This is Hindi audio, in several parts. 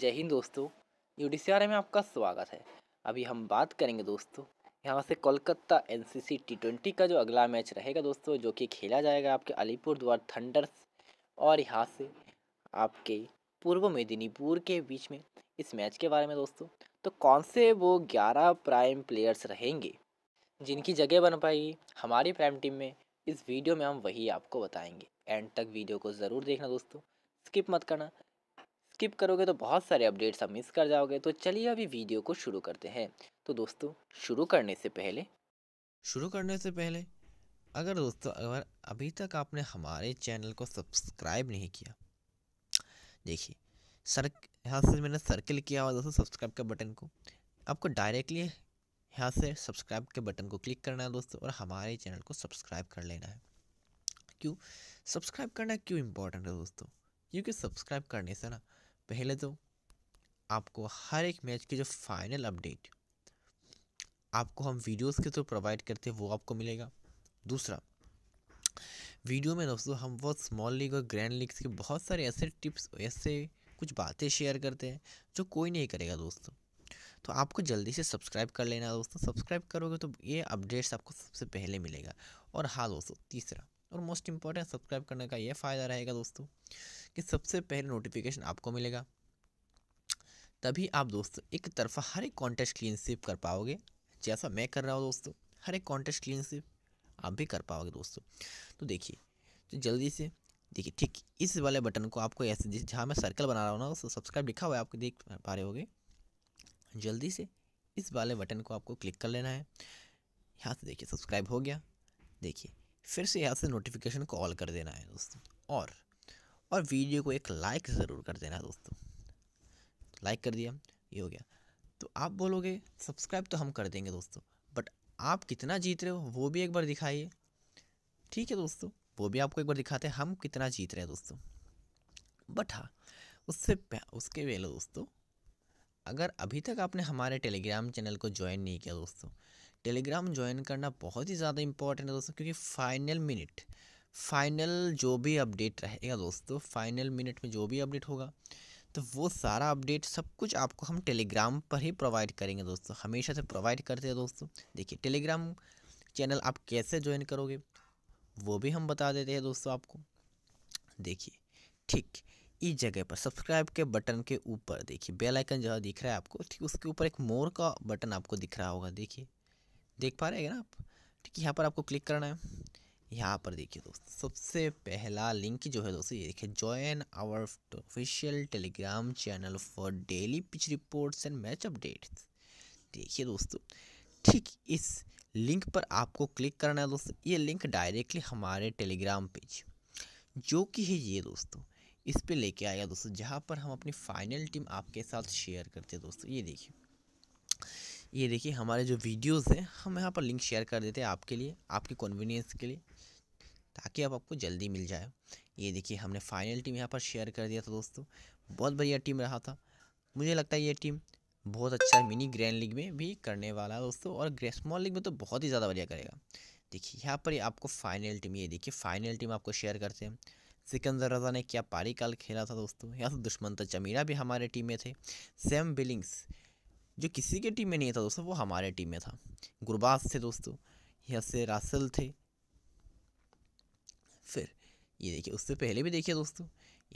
जय हिंद दोस्तों यू डी में आपका स्वागत है अभी हम बात करेंगे दोस्तों यहाँ से कोलकाता एनसीसी टी ट्वेंटी का जो अगला मैच रहेगा दोस्तों जो कि खेला जाएगा आपके अलीपुर द्वार थंडर्स और यहाँ से आपके पूर्व मेदिनीपुर के बीच में इस मैच के बारे में दोस्तों तो कौन से वो ग्यारह प्राइम प्लेयर्स रहेंगे जिनकी जगह बन पाएगी हमारी प्राइम टीम में इस वीडियो में हम वही आपको बताएंगे एंड तक वीडियो को ज़रूर देखना दोस्तों स्किप मत करना स्किप करोगे तो बहुत सारे अपडेट्स आप मिस कर जाओगे तो चलिए अभी वीडियो को शुरू करते हैं तो दोस्तों शुरू करने से पहले शुरू करने से पहले अगर दोस्तों अगर अभी तक आपने हमारे चैनल को सब्सक्राइब नहीं किया देखिए सर यहाँ से मैंने सर्किल किया हुआ दोस्तों सब्सक्राइब के बटन को आपको डायरेक्टली यहाँ से सब्सक्राइब के बटन को क्लिक करना है दोस्तों और हमारे चैनल को सब्सक्राइब कर लेना है क्यों सब्सक्राइब करना क्यों इम्पोर्टेंट है दोस्तों क्योंकि सब्सक्राइब करने से ना पहले तो आपको हर एक मैच की जो फाइनल अपडेट आपको हम वीडियोस के थ्रू प्रोवाइड करते हैं वो आपको मिलेगा दूसरा वीडियो में दोस्तों हम वो स्मॉल लीग और ग्रैंड लीग्स के बहुत सारे ऐसे टिप्स ऐसे कुछ बातें शेयर करते हैं जो कोई नहीं करेगा दोस्तों तो आपको जल्दी से सब्सक्राइब कर लेना दोस्तों सब्सक्राइब करोगे तो ये अपडेट्स आपको सबसे पहले मिलेगा और हाँ दोस्तों तीसरा और मोस्ट इम्पॉर्टेंट सब्सक्राइब करने का ये फ़ायदा रहेगा दोस्तों कि सबसे पहले नोटिफिकेशन आपको मिलेगा तभी आप दोस्तों एक तरफा हर एक कॉन्टेस्ट क्लीन स्विप कर पाओगे जैसा मैं कर रहा हूँ दोस्तों हर एक कॉन्टेस्ट क्लीन स्विप आप भी कर पाओगे दोस्तों तो देखिए तो जल्दी से देखिए ठीक इस वाले बटन को आपको ऐसे जहाँ मैं सर्कल बना रहा हूँ ना उसको सब्सक्राइब लिखा हुआ है आपको देख पा रहे होगे जल्दी से इस वाले बटन को आपको क्लिक कर लेना है यहाँ से देखिए सब्सक्राइब हो गया देखिए फिर से यहाँ से नोटिफिकेशन को ऑल कर देना है दोस्तों और और वीडियो को एक लाइक ज़रूर कर देना दोस्तों लाइक कर दिया ये हो गया तो आप बोलोगे सब्सक्राइब तो हम कर देंगे दोस्तों बट आप कितना जीत रहे हो वो भी एक बार दिखाइए ठीक है दोस्तों वो भी आपको एक बार दिखाते हैं हम कितना जीत रहे हैं दोस्तों बट हाँ उससे उसके पहले दोस्तों अगर अभी तक आपने हमारे टेलीग्राम चैनल को ज्वाइन नहीं किया दोस्तों टेलीग्राम ज्वाइन करना बहुत ही ज़्यादा इंपॉर्टेंट है दोस्तों क्योंकि फाइनल मिनट फाइनल जो भी अपडेट रहेगा दोस्तों फाइनल मिनट में जो भी अपडेट होगा तो वो सारा अपडेट सब कुछ आपको हम टेलीग्राम पर ही प्रोवाइड करेंगे दोस्तों हमेशा से प्रोवाइड करते हैं दोस्तों देखिए टेलीग्राम चैनल आप कैसे ज्वाइन करोगे वो भी हम बता देते हैं दोस्तों आपको देखिए ठीक इस जगह पर सब्सक्राइब के बटन के ऊपर देखिए बेल आइकन जो दिख रहा है आपको ठीक उसके ऊपर एक मोर का बटन आपको दिख रहा होगा देखिए देख पा रहे हैं ना आप ठीक यहाँ पर आपको क्लिक करना है यहाँ पर देखिए दोस्तों सबसे पहला लिंक जो है दोस्तों ये देखिए join our official Telegram channel for daily pitch reports and match updates देखिए दोस्तों ठीक इस लिंक पर आपको क्लिक करना है दोस्तों ये लिंक डायरेक्टली हमारे टेलीग्राम पेज जो कि है ये दोस्तों इस पर लेके आया दोस्तों जहाँ पर हम अपनी फाइनल टीम आपके साथ शेयर करते हैं दोस्तों ये देखिए ये देखिए हमारे जो वीडियोस हैं हम यहाँ पर लिंक शेयर कर देते हैं आपके लिए आपके कन्वीनियंस के लिए ताकि आप आपको जल्दी मिल जाए ये देखिए हमने फाइनल टीम यहाँ पर शेयर कर दिया था दोस्तों बहुत बढ़िया टीम रहा था मुझे लगता है ये टीम बहुत अच्छा मिनी ग्रैंड लीग में भी करने वाला है दोस्तों और स्मॉल लीग में तो बहुत ही ज़्यादा बढ़िया करेगा देखिए यहाँ पर आपको फाइनल टीम ये देखिए फाइनल टीम आपको शेयर करते हैं सिकंदर रजा ने क्या पारी काल खेला था दोस्तों यहाँ तो दुश्मन तो चमीरा भी हमारे टीम में थे सेम बिलिंग्स जो किसी के टीम में नहीं था दोस्तों वो हमारे टीम में था गुरबाज थे दोस्तों से रासल थे फिर ये देखिए उससे पहले भी देखिए दोस्तों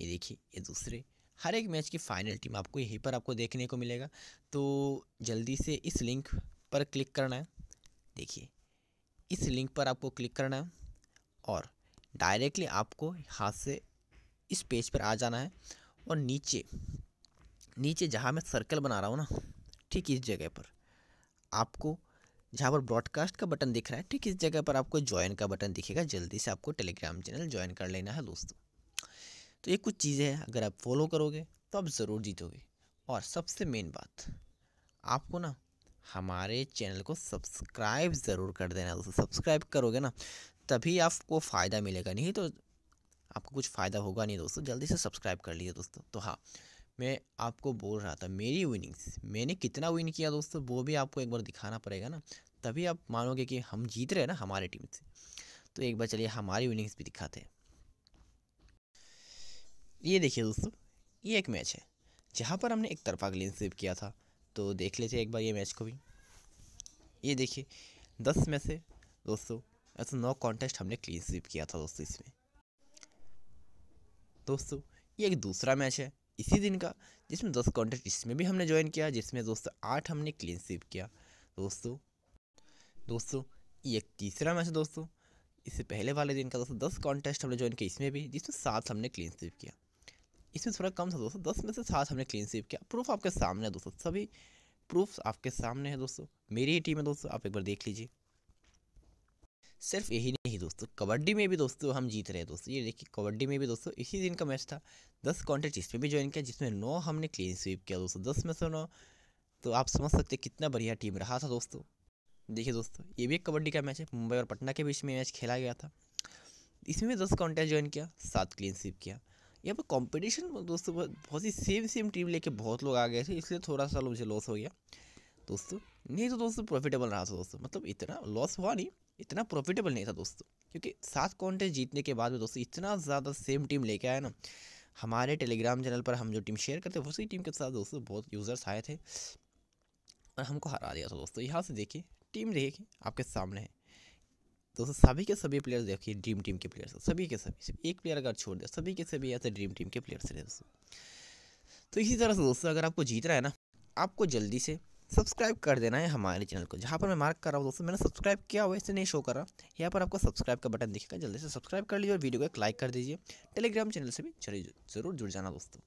ये देखिए ये दूसरे हर एक मैच की फ़ाइनल टीम आपको यहीं पर आपको देखने को मिलेगा तो जल्दी से इस लिंक पर क्लिक करना है देखिए इस लिंक पर आपको क्लिक करना है और डायरेक्टली आपको हाथ से इस पेज पर आ जाना है और नीचे नीचे जहाँ मैं सर्कल बना रहा हूँ ना ठीक इस जगह पर आपको जहाँ पर ब्रॉडकास्ट का बटन दिख रहा है ठीक इस जगह पर आपको ज्वाइन का बटन दिखेगा जल्दी से आपको टेलीग्राम चैनल ज्वाइन कर लेना है दोस्तों तो ये कुछ चीज़ें हैं अगर आप फॉलो करोगे तो आप ज़रूर जीतोगे और सबसे मेन बात आपको ना हमारे चैनल को सब्सक्राइब ज़रूर कर देना दोस्तों सब्सक्राइब करोगे ना तभी आपको फ़ायदा मिलेगा नहीं तो आपको कुछ फ़ायदा होगा नहीं दोस्तों जल्दी से सब्सक्राइब कर लीजिए दोस्तों तो हाँ मैं आपको बोल रहा था मेरी विनिंग्स मैंने कितना विन किया दोस्तों वो भी आपको एक बार दिखाना पड़ेगा ना तभी आप मानोगे कि हम जीत रहे हैं ना हमारे टीम से तो एक बार चलिए हमारी विनिंग्स भी दिखाते हैं ये देखिए दोस्तों ये एक मैच है जहाँ पर हमने एक तरफा क्लीन स्वीप किया था तो देख लेते एक बार ये मैच को भी ये देखिए दस में से दोस्तों ऐसा नौ कॉन्टेस्ट हमने क्लीन स्वीप किया था दोस्तों इसमें दोस्तों ये एक दूसरा मैच है इसी दिन का जिसमें दस कॉन्टेस्ट इसमें भी हमने ज्वाइन किया जिसमें दोस्तों आठ हमने क्लीन स्वीप किया दोस्तों दोस्तों ये एक तीसरा मैच है दोस्तों इससे पहले वाले दिन का दोस्तों दस कॉन्टेस्ट हमने ज्वाइन किया इसमें भी जिसमें सात हमने क्लीन स्वीप किया इसमें थोड़ा कम था दोस्तों दस में से सात हमने क्लीन स्वीप किया प्रूफ आपके सामने है दोस्तों सभी प्रूफ आपके सामने है दोस्तों मेरी ही टीम है दोस्तों आप एक बार देख लीजिए सिर्फ यही नहीं दोस्तों कबड्डी में भी दोस्तों हम जीत रहे हैं दोस्तों ये देखिए कबड्डी में भी दोस्तों इसी दिन का मैच था दस कॉन्टेस्ट इसमें भी ज्वाइन किया जिसमें नौ हमने क्लीन स्वीप किया दोस्तों दस में से नौ तो आप समझ सकते कितना बढ़िया टीम रहा था दोस्तों देखिए दोस्तों ये भी एक कबड्डी का मैच है मुंबई और पटना के बीच में मैच खेला गया था इसमें भी दस कॉन्टेस्ट ज्वाइन किया सात क्लीन स्वीप किया यहाँ पर कॉम्पिटिशन दोस्तों बहुत ही सेम सेम टीम लेके बहुत लोग आ गए थे इसलिए थोड़ा सा मुझे लॉस हो गया दोस्तों नहीं तो दोस्तों प्रॉफिटेबल रहा था दोस्तों मतलब इतना लॉस हुआ नहीं इतना प्रॉफिटेबल नहीं था दोस्तों क्योंकि सात कॉन्टेस्ट जीतने के बाद में दोस्तों इतना ज़्यादा सेम टीम लेके आया ना हमारे टेलीग्राम चैनल पर हम जो टीम शेयर करते उसी टीम के साथ दोस्तों बहुत यूज़र्स आए थे और हमको हरा दिया था दोस्तों यहाँ से देखिए टीम देखिए आपके सामने है दोस्तों सभी के सभी प्लेयर्स देखिए ड्रीम टीम के प्लेयर्स सभी के सभी सिर्फ एक प्लेयर अगर छोड़ दे सभी के सभी ऐसे ड्रीम टीम के प्लेयर्स हैं दोस्तों तो इसी तरह से दोस्तों अगर आपको जीतना है ना आपको जल्दी से सब्सक्राइब कर देना है हमारे चैनल को जहाँ पर मैं मार्क कर रहा हूँ दोस्तों मैंने सब्सक्राइब किया हुआ इसे नहीं शो कर रहा यहाँ पर आपको सब्सक्राइब का बटन दिखेगा जल्दी से सब्सक्राइब कर लीजिए और वीडियो को एक लाइक कर दीजिए टेलीग्राम चैनल से भी जरूर जरूर जुड़ जाना दोस्तों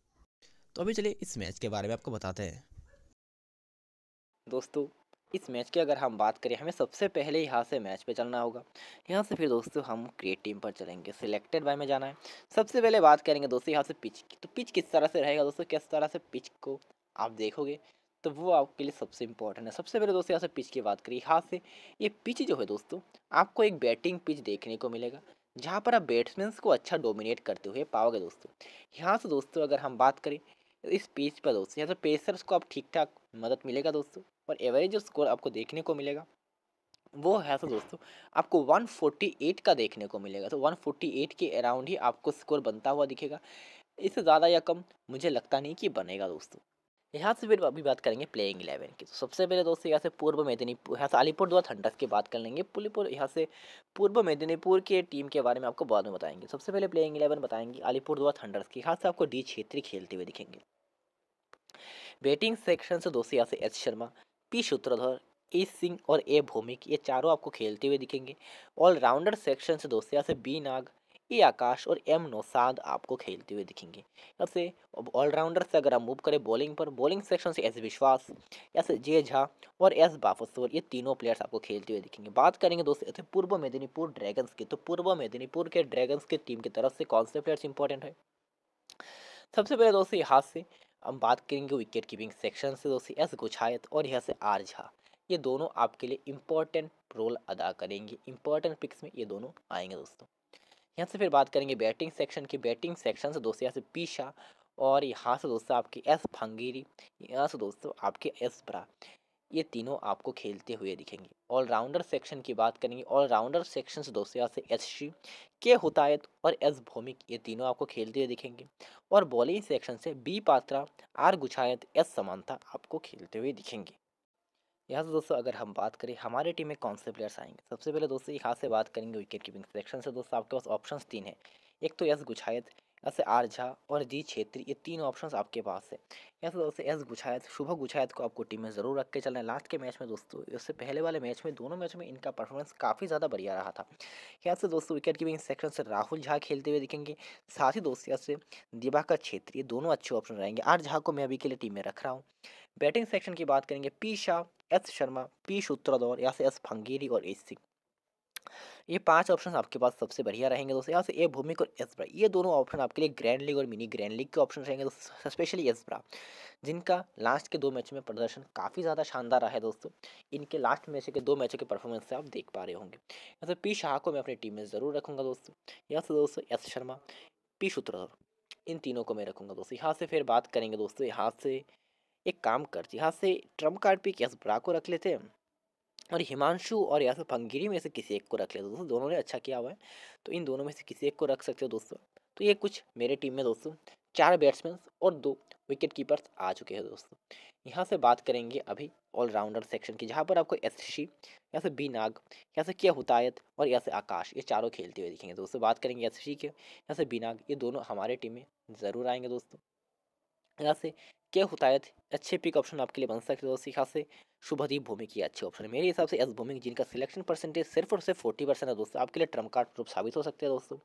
तो अभी चलिए इस मैच के बारे में आपको बताते हैं दोस्तों इस मैच की अगर हम बात करें हमें सबसे पहले यहाँ से मैच पे चलना होगा यहाँ से फिर दोस्तों हम क्रिएट टीम पर चलेंगे सिलेक्टेड बाय में जाना है सबसे पहले बात करेंगे दोस्तों यहाँ से पिच की तो पिच किस तरह से रहेगा दोस्तों किस तरह से पिच को आप देखोगे तो वो आपके लिए सबसे इंपॉर्टेंट है सबसे पहले दोस्तों यहाँ से पिच की बात करिए हाथ से ये पिच जो है दोस्तों आपको एक बैटिंग पिच देखने को मिलेगा जहाँ पर आप बैट्समैन को अच्छा डोमिनेट करते हुए पाओगे दोस्तों यहाँ से दोस्तों अगर हम बात करें इस पिच पर दोस्तों यहाँ से पेसर्स को आप ठीक ठाक मदद मिलेगा दोस्तों और एवरेज जो स्कोर आपको देखने को मिलेगा वो है तो दोस्तों आपको 148 का देखने को मिलेगा तो 148 के अराउंड ही आपको स्कोर बनता हुआ दिखेगा इससे ज़्यादा या कम मुझे लगता नहीं कि बनेगा दोस्तों यहाँ से फिर अभी बात करेंगे प्लेइंग इलेवन की तो सबसे पहले दोस्तों यहाँ से पूर्व मेदिनीपुर यहाँ से अलीपुर द्वारा थंडर्स की बात कर लेंगे पुलीपुर यहाँ से पूर्व मेदिनीपुर की टीम के बारे में आपको बाद में बताएंगे सबसे पहले प्लेइंग इलेवन बताएंगे अलीपुर द्वारा थंडर्स की यहाँ से आपको डी छेत्री खेलते हुए दिखेंगे बैटिंग सेक्शन से दोस्तों यहाँ से H Sharma P Sutradhar A Singh और ए भूमिक ये चारों आपको खेलते हुए दिखेंगे ऑलराउंडर सेक्शन से दोस्तों यहाँ से बी नाग ए आकाश और एम नौसाद आपको खेलते हुए दिखेंगे यहाँ से अब ऑलराउंडर से अगर हम मूव करें बॉलिंग पर बॉलिंग सेक्शन से S Biswas S J Jha और एस बाफसोर ये तीनों प्लेयर्स आपको खेलते हुए दिखेंगे बात करेंगे दोस्तों ऐसे पूर्व मेदिनीपुर ड्रैगन्स की तो पूर्व मेदिनीपुर के ड्रैगन्स की टीम की तरफ से कौन से प्लेयर्स इंपॉर्टेंट है सबसे पहले दोस्तों यहाँ से हम बात करेंगे विकेट कीपिंग सेक्शन से दोस्तों एस गुछायत और यहाँ से आर झा ये दोनों आपके लिए इम्पोर्टेंट रोल अदा करेंगे इंपॉर्टेंट पिक्स में ये दोनों आएंगे दोस्तों यहाँ से फिर बात करेंगे बैटिंग सेक्शन की बैटिंग सेक्शन से दोस्तों यहाँ से पी शाह और यहाँ से दोस्तों आपके एस फंगीरी यहाँ से दोस्तों आपके एस ब्रा ये तीनों आपको खेलते हुए दिखेंगे ऑलराउंडर सेक्शन की बात करेंगे ऑलराउंडर सेक्शन से दोस्तों यहाँ से एस श्री के हुतायत और एस भौमिक ये तीनों आपको खेलते हुए दिखेंगे और बॉलिंग सेक्शन से B Patra R Guchhayat S Samanta आपको खेलते हुए दिखेंगे यहाँ से तो दोस्तों अगर हम बात करें हमारे टीम में कौन से प्लेयर्स आएंगे सबसे पहले दोस्तों यहाँ से बात करेंगे विकेट कीपिंग सेक्शन से दोस्तों आपके पास ऑप्शंस तीन है एक तो यस गुछायत ऐसे आर झा और जी छेत्री ये तीन ऑप्शंस आपके पास है ऐसे दोस्तों एस गुछायत शुभ गुछायत को आपको टीम में ज़रूर रख के चलना है लास्ट के मैच में दोस्तों इससे पहले वाले मैच में दोनों मैच में इनका परफॉर्मेंस काफ़ी ज़्यादा बढ़िया रहा था यहाँ से दोस्तों विकेट कीपिंग सेक्शन से राहुल झा खेलते हुए दिखेंगे साथ ही दोस्तों यहाँ से दिवाकर छेत्री दोनों अच्छे ऑप्शन रहेंगे आर झा को मैं अभी के लिए टीम में रख रहा हूँ बैटिंग सेक्शन की बात करेंगे P Shah S Sharma P Sutradhar यहाँ से एस फंगेरी और एस सिंह ये पांच ऑप्शन आपके पास सबसे बढ़िया रहेंगे दोस्तों यहाँ से ए भूमिक और ब्रा ये दोनों ऑप्शन आपके लिए ग्रैंड लीग और मिनी ग्रैंड लीग के ऑप्शन रहेंगे दोस्तों स्पेशली ब्रा जिनका लास्ट के दो मैच में प्रदर्शन काफ़ी ज़्यादा शानदार रहा है दोस्तों इनके लास्ट मैच के दो मैचों के परफॉर्मेंस से आप देख पा रहे होंगे यहाँ से पी शाह को मैं अपनी टीम में ज़रूर रखूँगा दोस्तों यहाँ से दोस्तों एस शर्मा पी शुत्रधर इन तीनों को मैं रखूँगा दोस्तों यहाँ से फिर बात करेंगे दोस्तों यहाँ से एक काम करती यहाँ से ट्रम्प कार्ड पे कैस ब्रा को रख लेते हैं और हिमांशु और या फिर तो पंगिरी में से किसी एक को रख ले दोस्तों दोनों ने अच्छा किया हुआ है तो इन दोनों में से किसी एक को रख सकते हो दोस्तों तो ये कुछ मेरे टीम में दोस्तों चार बैट्समैन और दो विकेट कीपर्स आ चुके हैं दोस्तों यहाँ से बात करेंगे अभी ऑलराउंडर सेक्शन की जहाँ पर आपको एस सी या से बी नाग या से किया हुतायत और यहाँ से आकाश ये चारों खेलते हुए दिखेंगे दोस्तों बात करेंगे एस सी के यहाँ से बी नाग ये दोनों हमारे टीम में ज़रूर आएंगे दोस्तों यहाँ से क्या होता है अच्छे पिक ऑप्शन आपके लिए बन सकते हो तो से शुभदीप भूमि की अच्छे ऑप्शन है मेरे हिसाब से एस भूमि जिनका सिलेक्शन परसेंटेज सिर्फ और सिर्फ फोर्टी परसेंट है दोस्तों आपके लिए ट्रम कार्ड प्रूफ साबित हो सकते हैं दोस्तों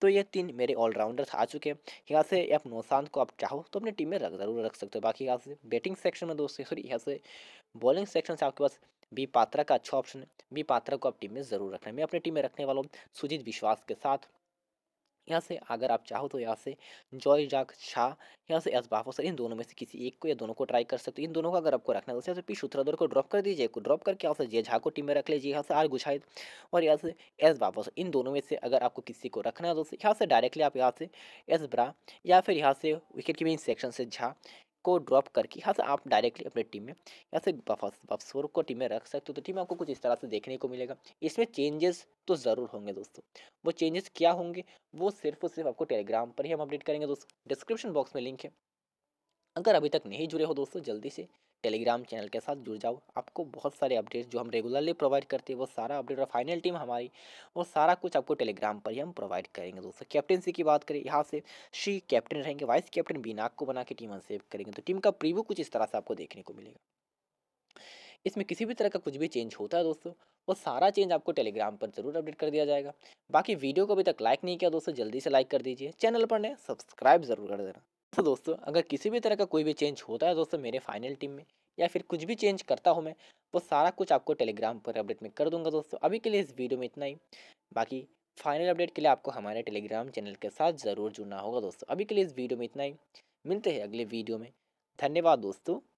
तो ये तीन मेरे ऑलराउंडर्स आ चुके हैं यहाँ से आप नौशांत को आप चाहो तो अपनी टीम में रख जरूर रख सकते हो बाकी यहाँ से बैटिंग सेक्शन में दोस्तों सॉरी यहाँ से बॉलिंग सेक्शन से आपके पास बी पात्रा का अच्छा ऑप्शन है बी पात्रा को आप टीम में ज़रूर रखना है मैं अपनी टीम में रखने वाला हूँ सुजीत विश्वास के साथ यहाँ से अगर आप चाहो तो यहाँ से जॉय जाक छा यहाँ से बाफो सर इन दोनों में से किसी एक को या दोनों को ट्राई कर सकते हो इन दोनों को अगर आपको रखना है तो पी सूत्रादर को ड्रॉप कर दीजिए को ड्रॉप करके यहाँ से जे झा को टीम में रख लीजिए यहाँ से आर गुछाई और यहाँ से एस सर इन दोनों में से अगर आपको किसी को रखना है तो यहाँ से डायरेक्टली आप यहाँ से एस ब्रा या फिर यहाँ से विकेट कीपिंग सेक्शन से झा को ड्रॉप करके यहाँ से तो आप डायरेक्टली अपने टीम में या से बफसोर को टीम में रख सकते हो तो टीम आपको कुछ इस तरह से देखने को मिलेगा इसमें चेंजेस तो ज़रूर होंगे दोस्तों वो चेंजेस क्या होंगे वो सिर्फ और सिर्फ आपको टेलीग्राम पर ही हम अपडेट करेंगे दोस्तों डिस्क्रिप्शन बॉक्स में लिंक है अगर अभी तक नहीं जुड़े हो दोस्तों जल्दी से टेलीग्राम चैनल के साथ जुड़ जाओ आपको बहुत सारे अपडेट्स जो हम रेगुलरली प्रोवाइड करते हैं वो सारा अपडेट और फाइनल टीम हमारी वो सारा कुछ आपको टेलीग्राम पर ही हम प्रोवाइड करेंगे दोस्तों कैप्टनसी की बात करें यहाँ से श्री कैप्टन रहेंगे वाइस कैप्टन बीनाक को बना के टीम अनसेव करेंगे तो टीम का प्रीव्यू कुछ इस तरह से आपको देखने को मिलेगा इसमें किसी भी तरह का कुछ भी चेंज होता है दोस्तों वो सारा चेंज आपको टेलीग्राम पर जरूर अपडेट कर दिया जाएगा बाकी वीडियो को अभी तक लाइक नहीं किया दोस्तों जल्दी से लाइक कर दीजिए चैनल पर नए सब्सक्राइब जरूर कर देना तो दोस्तों अगर किसी भी तरह का कोई भी चेंज होता है दोस्तों मेरे फाइनल टीम में या फिर कुछ भी चेंज करता हूँ मैं वो सारा कुछ आपको टेलीग्राम पर अपडेट में कर दूंगा दोस्तों अभी के लिए इस वीडियो में इतना ही बाकी फाइनल अपडेट के लिए आपको हमारे टेलीग्राम चैनल के साथ ज़रूर जुड़ना होगा दोस्तों अभी के लिए इस वीडियो में इतना ही मिलते हैं अगले वीडियो में धन्यवाद दोस्तों